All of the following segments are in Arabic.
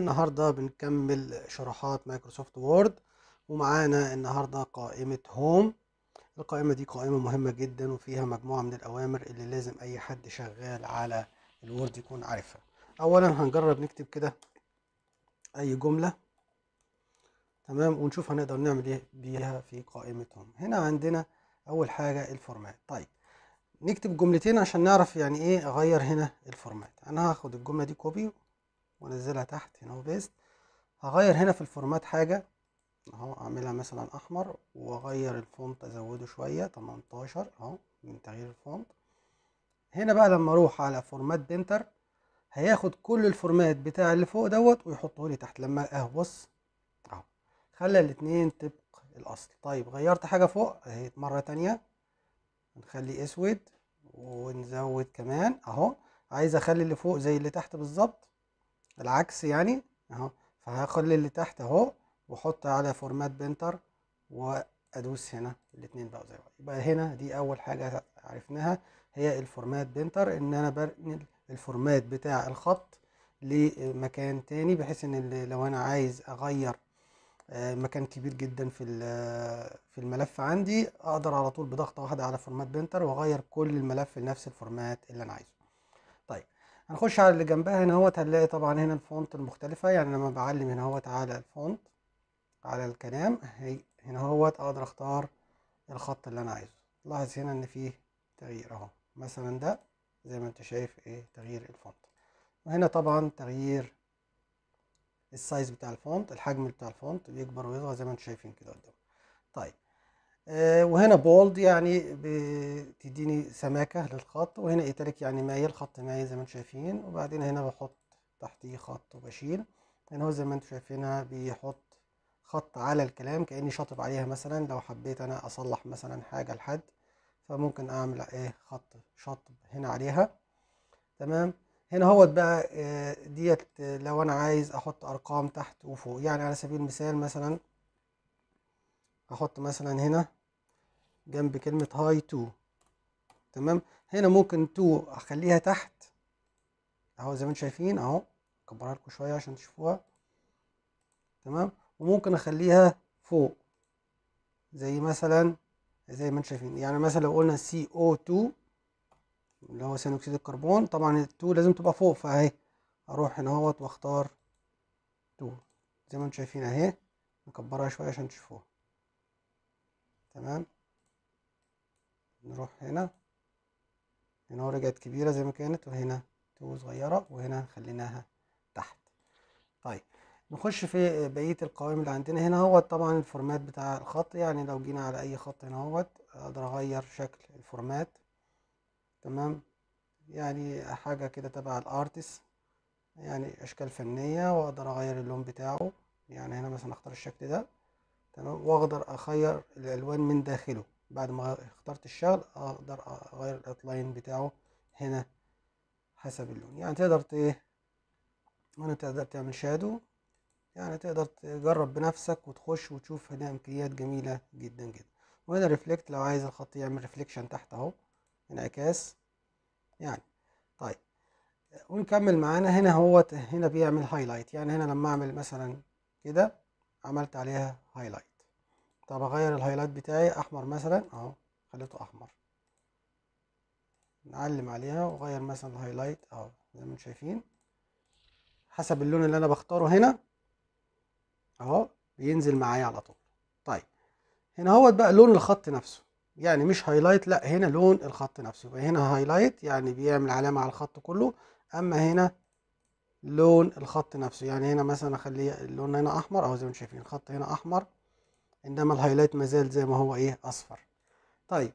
النهاردة بنكمل شروحات مايكروسوفت وورد ومعانا النهاردة قائمة هوم القائمة دي قائمة مهمة جدا وفيها مجموعة من الأوامر اللي لازم أي حد شغال على الوورد يكون عارفها أولا هنجرب نكتب كده أي جملة تمام ونشوف هنقدر نعمل إيه بيها في قائمة هوم هنا عندنا أول حاجة الفورمات طيب نكتب جملتين عشان نعرف يعني إيه أغير هنا الفورمات أنا هاخد الجملة دي كوبي وانزلها تحت هنا وبيست هغير هنا في الفورمات حاجة اهو اعملها مثلا احمر واغير الفونت ازوده شوية 18 اهو من تغيير الفونت هنا بقى لما اروح على فورمات بنتر هياخد كل الفورمات بتاع اللي فوق دوت ويحطه لي تحت لما اهو بص اهو خلى الاتنين طبق الاصل طيب غيرت حاجة فوق اهي مرة تانية نخلي اسود ونزود كمان اهو عايز اخلي اللي فوق زي اللي تحت بالظبط العكس يعني اهو فهاخد اللي تحت اهو واحط على فورمات بنتر وادوس هنا الاثنين بقوا زي بعض يبقى هنا دي اول حاجه عرفناها هي الفورمات بنتر ان انا بنقل الفورمات بتاع الخط لمكان تاني بحيث ان لو انا عايز اغير آه، مكان كبير جدا في في الملف عندي اقدر على طول بضغطه واحده على فورمات بنتر واغير كل الملف لنفس الفورمات اللي انا عايزه هنخش على اللي جنبها هنا اهوت هنلاقي طبعا هنا الفونت المختلفة يعني لما بعلم هنا اهوت على الفونت على الكلام هنا اهوت اقدر اختار الخط اللي انا عايزه لاحظ هنا ان فيه تغيير اهو مثلا ده زي ما انت شايف ايه تغيير الفونت وهنا طبعا تغيير السايز بتاع الفونت الحجم بتاع الفونت بيكبر ويصغر زي ما انتم شايفين كده قدام طيب آه، وهنا بولد يعني بتديني سماكة للخط وهنا ايتاليك يعني مايل خط مايل زي ما انتم شايفين وبعدين هنا بحط تحتيه خط وبشيل هنا هو زي ما انتم شايفينها بيحط خط على الكلام كأني شاطب عليها مثلا لو حبيت انا اصلح مثلا حاجة لحد فممكن اعمل ايه خط شطب هنا عليها تمام هنا هوت بقى آه، ديت لو انا عايز احط ارقام تحت وفوق يعني على سبيل المثال مثلا احط مثلا هنا جنب كلمة هاي تو تمام هنا ممكن تو اخليها تحت اهو زي ما انتم شايفين اهو اكبرها لكم شوية عشان تشوفوها تمام وممكن اخليها فوق زي مثلا زي ما انتم شايفين يعني مثلا لو قلنا سي او 2 اللي هو ثاني اكسيد الكربون طبعا التو 2 لازم تبقى فوق فاهي اروح هنا اهوت واختار 2 زي ما انتم شايفين اهي نكبرها شويه عشان تشوفوها تمام نروح هنا هنا رجعت كبيرة زي ما كانت وهنا تو صغيرة وهنا خليناها تحت طيب نخش في بقية القوائم اللي عندنا هنا هو طبعا الفورمات بتاع الخط يعني لو جينا على اي خط هنا هو اقدر اغير شكل الفورمات تمام يعني حاجة كده تبع الارتس يعني اشكال فنية واقدر اغير اللون بتاعه يعني هنا مثلا اختار الشكل ده تمام واقدر اخير الالوان من داخله بعد ما اخترت الشغل اقدر اغير الاوتلاين بتاعه هنا حسب اللون يعني تقدر ت هنا تقدر تعمل شادو يعني تقدر تجرب بنفسك وتخش وتشوف هنا امكانيات جميله جدا جدا وهنا ريفلكت لو عايز الخط يعمل ريفليكشن تحت اهو انعكاس يعني طيب ونكمل معانا هنا هو هنا بيعمل هايلايت يعني هنا لما اعمل مثلا كده عملت عليها هايلايت طب اغير الهايلايت بتاعي احمر مثلا اهو خليته احمر نعلم عليها واغير مثلا الهايلايت اهو زي ما انتم شايفين حسب اللون اللي انا بختاره هنا اهو بينزل معايا على طول طيب هنا هو بقى لون الخط نفسه يعني مش هايلايت لا هنا لون الخط نفسه يبقى هنا هايلايت يعني بيعمل علامه على الخط كله اما هنا لون الخط نفسه يعني هنا مثلا اخليه اللون هنا احمر اهو زي ما انتم شايفين الخط هنا احمر انما الهايلايت مازال زي ما هو ايه اصفر طيب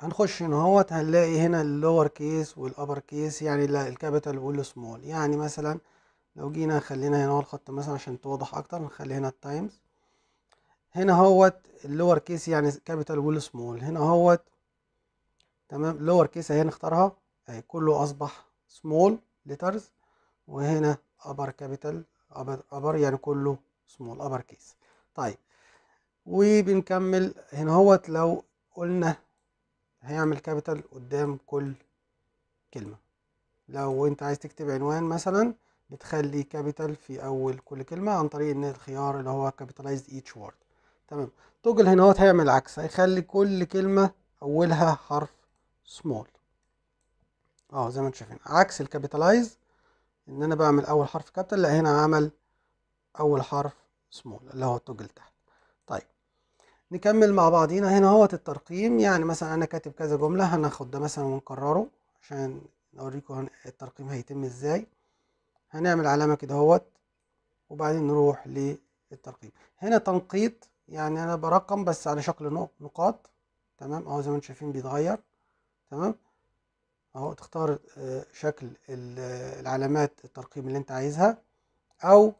هنخش هنا اهوت هنلاقي هنا اللور كيس والابر كيس يعني الكابيتال والسمول يعني مثلا لو جينا خلينا هنا هو الخط مثلا عشان توضح اكتر نخلي هنا التايمز هنا اهوت اللور كيس يعني كابيتال والسمول هنا اهوت تمام لور كيس اهي نختارها اهي كله اصبح سمول ليترز وهنا ابر كابيتال ابر يعني كله سمول ابر كيس طيب وبنكمل هنا هوت لو قلنا هيعمل كابيتال قدام كل كلمة لو انت عايز تكتب عنوان مثلا بتخلي كابيتال في اول كل كلمة عن طريق ان الخيار اللي هو كابيتالايز ايتش وورد تمام توجل هنا هوت هيعمل العكس هيخلي كل كلمة اولها حرف سمول اه زي ما انتم شايفين عكس الكابيتالايز ان انا بعمل اول حرف كابيتال لا هنا عمل اول حرف سمول اللي هو التوجل تحت طيب نكمل مع بعضينا هنا اهوت الترقيم يعني مثلا انا كاتب كذا جمله هناخد ده مثلا ونكرره عشان هن... الترقيم هيتم ازاي هنعمل علامه كده اهوت وبعدين نروح للترقيم هنا تنقيط يعني انا برقم بس على شكل نقاط تمام اهو زي ما انتم شايفين بيتغير تمام اهو تختار آه، شكل العلامات الترقيم اللي انت عايزها او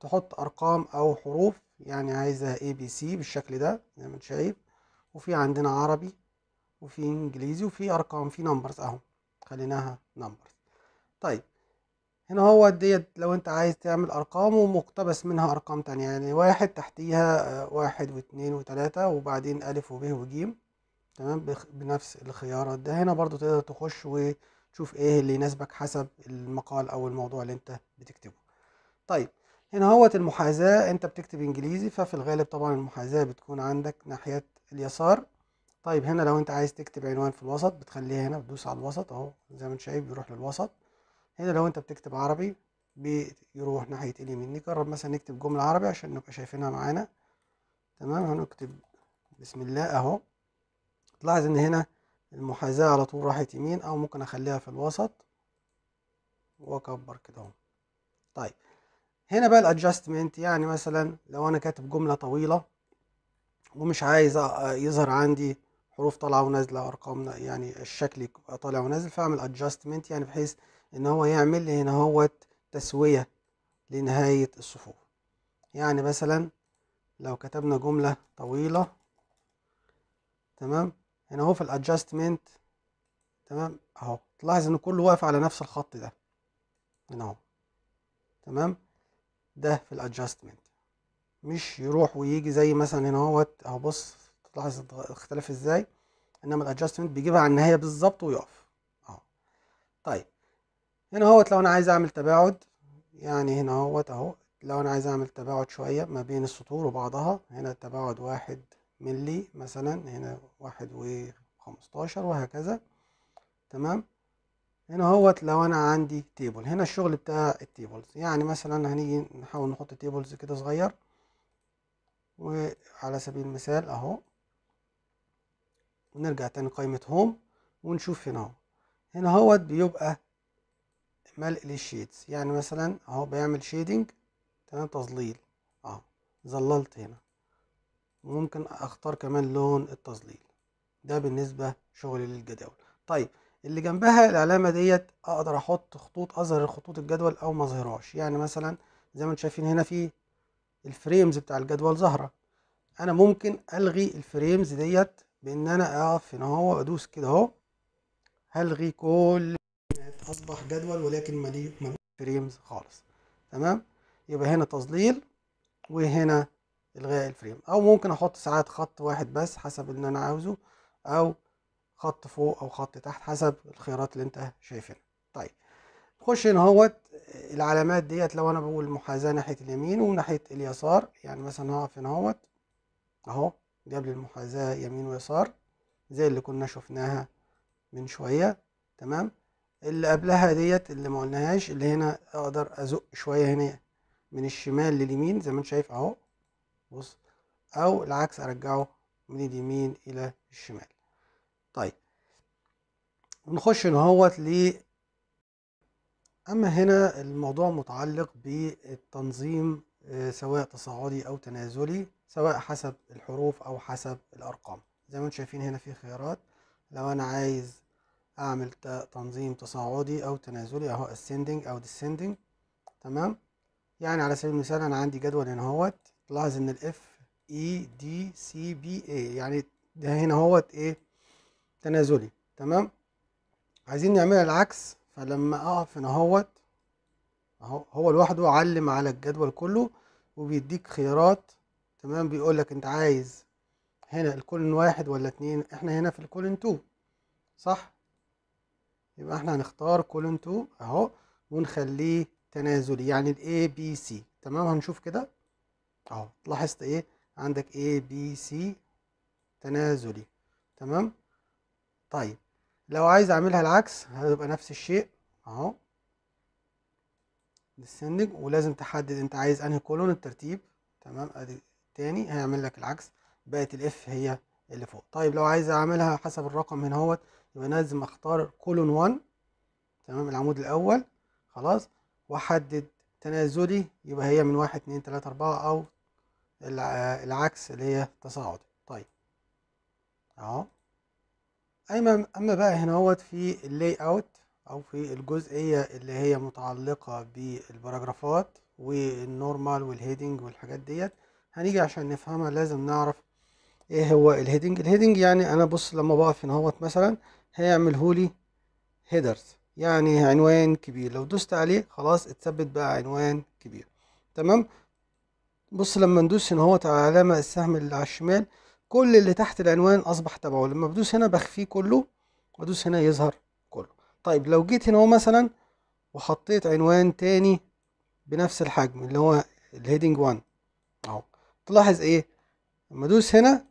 تحط ارقام او حروف يعني عايزة اي بي سي بالشكل ده زي ما انت شايف وفي عندنا عربي وفي انجليزي وفي ارقام في نمبرز اهو خليناها نمبرز طيب هنا هو ديت لو انت عايز تعمل ارقام ومقتبس منها ارقام تانية يعني واحد تحتيها آه، واحد واتنين وتلاتة وبعدين الف وب وجيم تمام بنفس الخيارات ده هنا برضو تقدر تخش وتشوف ايه اللي يناسبك حسب المقال او الموضوع اللي انت بتكتبه طيب هنا هوت المحاذاة انت بتكتب انجليزي ففي الغالب طبعا المحاذاة بتكون عندك ناحية اليسار طيب هنا لو انت عايز تكتب عنوان في الوسط بتخليها هنا بتدوس على الوسط اهو زي ما انت شايف بيروح للوسط هنا لو انت بتكتب عربي بيروح ناحية اليمين نجرب مثلا نكتب جملة عربي عشان نبقى شايفينها معانا تمام هنكتب بسم الله اهو تلاحظ ان هنا المحاذاة على طول راحت يمين او ممكن اخليها في الوسط واكبر كده اهو طيب هنا بقى الادجستمنت يعني مثلا لو انا كاتب جمله طويله ومش عايز يظهر عندي حروف طالعه ونازله ارقام يعني الشكل طالع ونازل فاعمل ادجستمنت يعني بحيث ان هو يعمل لي هنا هو تسويه لنهايه الصفوف يعني مثلا لو كتبنا جمله طويله تمام هنا هو في الادجستمنت تمام اهو تلاحظ ان كله واقف على نفس الخط ده هنا اهو تمام ده في الادجستمنت مش يروح ويجي زي مثلا هنا اهوت اهو بص تلاحظ اختلف ازاي انما الادجستمنت بيجيبها على النهايه بالظبط ويقف اهو طيب هنا اهوت لو انا عايز اعمل تباعد يعني هنا اهوت اهو لو انا عايز اعمل تباعد شويه ما بين السطور وبعضها هنا التباعد واحد ملي مثلا هنا واحد وخمستاشر وهكذا تمام هنا اهوت لو انا عندي تيبل هنا الشغل بتاع التيبلز يعني مثلا هنيجي نحاول نحط تيبلز كده صغير وعلى سبيل المثال اهو ونرجع تاني قائمة هوم ونشوف هنا اهو هنا اهوت بيبقى ملء للشيدز يعني مثلا اهو بيعمل شيدنج تمام تظليل اهو ظللت هنا ممكن اختار كمان لون التظليل ده بالنسبة شغل للجداول طيب اللي جنبها العلامه ديت اقدر احط خطوط اظهر خطوط الجدول او ما اظهرهاش يعني مثلا زي ما انتم شايفين هنا في الفريمز بتاع الجدول ظاهره انا ممكن الغي الفريمز ديت بان انا اقف هنا اهو وادوس كده اهو هلغي كل اصبح جدول ولكن مليء فريمز خالص تمام يبقى هنا تظليل وهنا الغاء الفريم او ممكن احط ساعات خط واحد بس حسب اللي انا عاوزه او خط فوق او خط تحت حسب الخيارات اللي انت شايفها طيب نخش هنا اهوت العلامات ديت لو انا بقول محاذاه ناحيه اليمين وناحيه اليسار يعني مثلا هقف هنا اهوت اهو جاب لي المحاذاه يمين ويسار زي اللي كنا شفناها من شويه تمام اللي قبلها ديت اللي ما قلناهاش اللي هنا اقدر ازق شويه هنا من الشمال لليمين زي ما انت شايف اهو بص او العكس ارجعه من اليمين الى الشمال طيب نخش نهوت ل اما هنا الموضوع متعلق بالتنظيم آه، سواء تصاعدي او تنازلي سواء حسب الحروف او حسب الارقام زي ما انتم شايفين هنا في خيارات لو انا عايز اعمل تنظيم تصاعدي او تنازلي اهو ascending او descending تمام يعني على سبيل المثال انا عندي جدول هنا اهوت تلاحظ ان الاف اي دي سي بي اي يعني ده هنا اهوت ايه تنازلي تمام عايزين نعملها العكس فلما اقف هنا اهوت اهو هو لوحده علم على الجدول كله وبيديك خيارات تمام بيقول لك انت عايز هنا الكولن واحد ولا اتنين احنا هنا في الكولن تو صح يبقى احنا هنختار كولن تو اهو ونخليه تنازلي يعني الاي بي سي تمام هنشوف كده اهو لاحظت ايه عندك اي بي سي تنازلي تمام طيب لو عايز اعملها العكس هتبقى نفس الشيء اهو descending ولازم تحدد انت عايز انهي كولون الترتيب تمام ادي تاني هيعمل لك العكس بقت الاف هي اللي فوق طيب لو عايز اعملها حسب الرقم هنا اهوت يبقى لازم اختار كولون 1 تمام العمود الاول خلاص واحدد تنازلي يبقى هي من 1 2 3 4 او العكس اللي هي تصاعدي طيب اهو اما اما بقى هنا اهوت في اللاي اوت او في الجزئيه اللي هي متعلقه بالباراجرافات والنورمال والهيدنج والحاجات ديت هنيجي عشان نفهمها لازم نعرف ايه هو الهيدنج الهيدنج يعني انا بص لما بقف هنا اهوت مثلا هيعملهولي هيدرز يعني عنوان كبير لو دوست عليه خلاص اتثبت بقى عنوان كبير تمام بص لما ندوس هنا اهوت على علامة السهم اللي على الشمال كل اللي تحت العنوان اصبح تبعه لما بدوس هنا بخفيه كله وادوس هنا يظهر كله طيب لو جيت هنا اهو مثلا وحطيت عنوان تاني بنفس الحجم اللي هو الهيدنج 1 اهو تلاحظ ايه لما ادوس هنا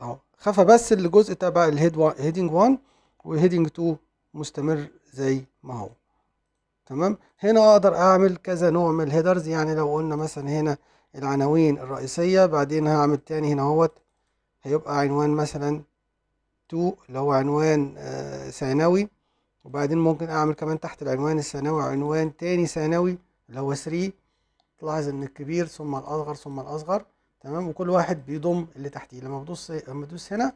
اهو خفى بس الجزء تبع الهيدنج 1 والهيدنج 2 مستمر زي ما هو تمام هنا اقدر اعمل كذا نوع من الهيدرز يعني لو قلنا مثلا هنا العناوين الرئيسيه بعدين هعمل تاني هنا اهوت هيبقى عنوان مثلا تو اللي هو عنوان آه، ثانوي وبعدين ممكن اعمل كمان تحت العنوان الثانوي عنوان تاني ثانوي اللي هو 3 تلاحظ ان الكبير ثم الاصغر ثم الاصغر تمام وكل واحد بيضم اللي تحتيه لما بدوس لما بدوس هنا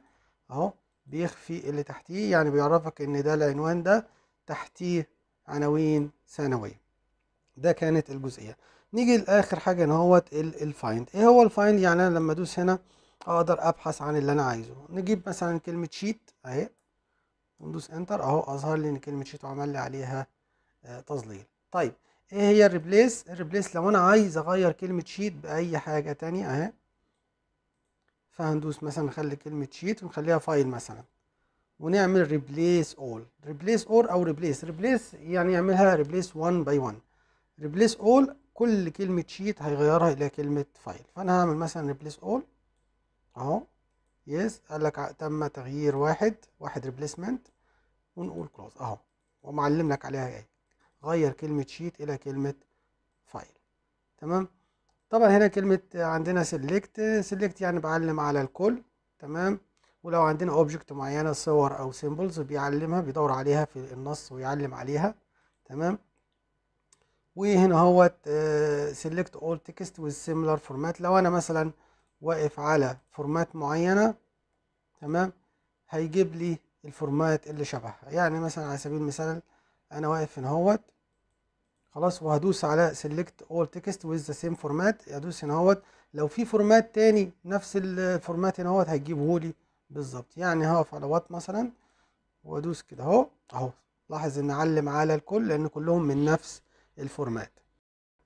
اهو بيخفي اللي تحتيه يعني بيعرفك ان ده العنوان ده تحتيه عناوين ثانويه ده كانت الجزئيه نيجي لاخر حاجه ان هو الفايند ايه هو الفايند يعني انا لما ادوس هنا اقدر ابحث عن اللي انا عايزه نجيب مثلا كلمه شيت اهي وندوس انتر اهو اظهر لي ان كلمه شيت وعمل لي عليها آه، تظليل طيب ايه هي الريبليس الريبليس لو انا عايز اغير كلمه شيت باي حاجه تانية اهي فهندوس مثلا نخلي كلمه شيت ونخليها فايل مثلا ونعمل ريبليس اول ريبليس اور او ريبليس ريبليس يعني يعملها ريبليس 1 باي 1 ريبليس اول كل كلمه شيت هيغيرها الى كلمه فايل فانا هعمل مثلا ريبليس اول اهو يس قال لك تم تغيير واحد واحد ريبليسمنت ونقول كلوز اهو ومعلم لك عليها ايه غير كلمه شيت الى كلمه فايل تمام طبعا هنا كلمه عندنا سيلكت سيلكت يعني بعلم على الكل تمام ولو عندنا اوبجكت معينه صور او سيمبلز بيعلمها بيدور عليها في النص ويعلم عليها تمام وهنا هو سيلكت اول تكست وسيميلر فورمات لو انا مثلا واقف على فورمات معينه تمام هيجيب لي الفورمات اللي شبهها يعني مثلا على سبيل المثال انا واقف هنا اهوت خلاص وهدوس على select all text with the same format ادوس هنا هوت لو في فورمات تاني نفس الفورمات هنا هوت هيجيبه لي بالظبط يعني هقف على وات مثلا وادوس كده اهو اهو لاحظ ان علم على الكل لان كلهم من نفس الفورمات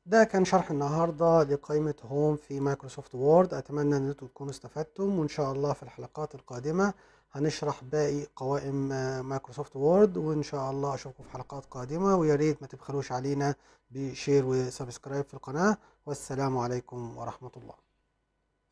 ده كان شرح النهاردة لقائمة هوم في مايكروسوفت وورد أتمنى أن أنتم تكونوا استفدتم وإن شاء الله في الحلقات القادمة هنشرح باقي قوائم مايكروسوفت وورد وإن شاء الله أشوفكم في حلقات قادمة وياريت ما تبخلوش علينا بشير وسبسكرايب في القناة والسلام عليكم ورحمة الله